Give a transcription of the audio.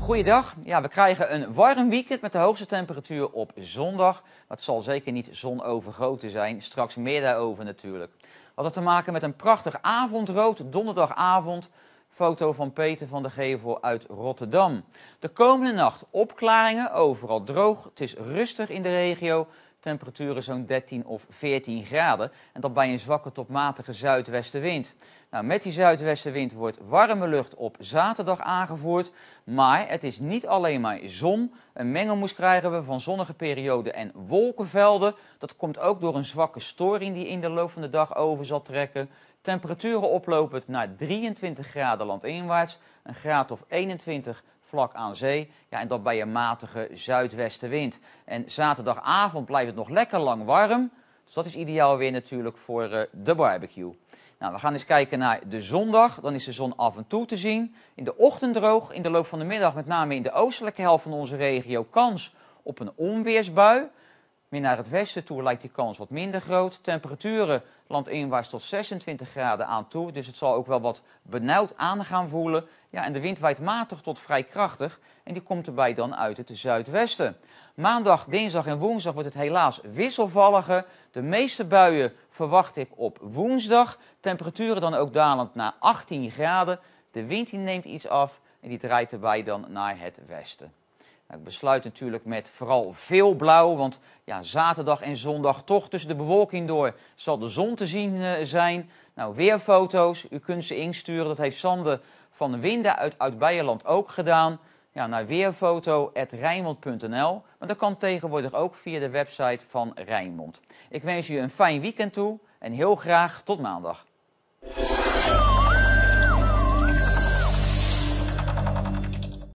Goedendag. Ja, we krijgen een warm weekend met de hoogste temperatuur op zondag. het zal zeker niet zonovergoten zijn. Straks meer daarover natuurlijk. Had het te maken met een prachtig avondrood, donderdagavond. Foto van Peter van de Gevel uit Rotterdam. De komende nacht opklaringen, overal droog. Het is rustig in de regio. Temperaturen zo'n 13 of 14 graden. En dat bij een zwakke tot matige zuidwestenwind. Nou, met die zuidwestenwind wordt warme lucht op zaterdag aangevoerd. Maar het is niet alleen maar zon. Een mengelmoes krijgen we van zonnige perioden en wolkenvelden. Dat komt ook door een zwakke storing die in de loop van de dag over zal trekken. Temperaturen oplopend naar 23 graden landinwaarts, een graad of 21 vlak aan zee. Ja, en dat bij een matige zuidwestenwind. En zaterdagavond blijft het nog lekker lang warm. Dus dat is ideaal weer natuurlijk voor eh, de barbecue. Nou, we gaan eens kijken naar de zondag. Dan is de zon af en toe te zien. In de ochtend droog, in de loop van de middag met name in de oostelijke helft van onze regio kans op een onweersbui. Meer naar het westen toe lijkt die kans wat minder groot. Temperaturen landinwaarts tot 26 graden aan toe. Dus het zal ook wel wat benauwd aan gaan voelen. Ja, en de wind waait matig tot vrij krachtig. En die komt erbij dan uit het zuidwesten. Maandag, dinsdag en woensdag wordt het helaas wisselvalliger. De meeste buien verwacht ik op woensdag. Temperaturen dan ook dalend naar 18 graden. De wind die neemt iets af en die draait erbij dan naar het westen. Nou, ik besluit natuurlijk met vooral veel blauw, want ja, zaterdag en zondag toch tussen de bewolking door zal de zon te zien eh, zijn. Nou, weer u kunt ze insturen. Dat heeft Sande van de Winden uit, uit Beierland ook gedaan. Ja, naar weerfoto@rijmond.nl, Maar dat kan tegenwoordig ook via de website van Rijnmond. Ik wens u een fijn weekend toe en heel graag tot maandag.